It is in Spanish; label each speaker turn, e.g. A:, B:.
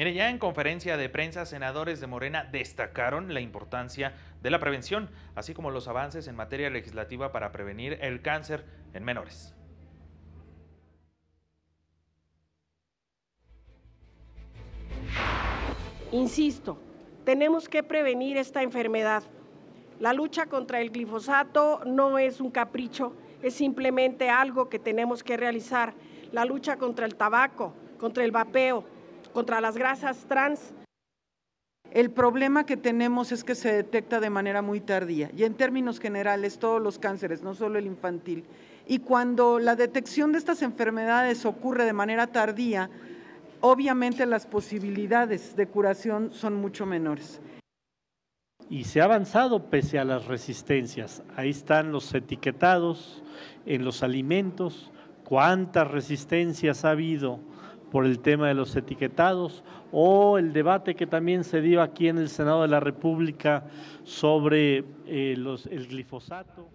A: Mire, ya en conferencia de prensa, senadores de Morena destacaron la importancia de la prevención, así como los avances en materia legislativa para prevenir el cáncer en menores.
B: Insisto, tenemos que prevenir esta enfermedad. La lucha contra el glifosato no es un capricho, es simplemente algo que tenemos que realizar. La lucha contra el tabaco, contra el vapeo, contra las
C: grasas trans. El problema que tenemos es que se detecta de manera muy tardía y en términos generales todos los cánceres, no solo el infantil. Y cuando la detección de estas enfermedades ocurre de manera tardía, obviamente las posibilidades de curación son mucho menores.
D: Y se ha avanzado pese a las resistencias. Ahí están los etiquetados en los alimentos, cuántas resistencias ha habido por el tema de los etiquetados o el debate que también se dio aquí en el Senado de la República sobre eh, el glifosato.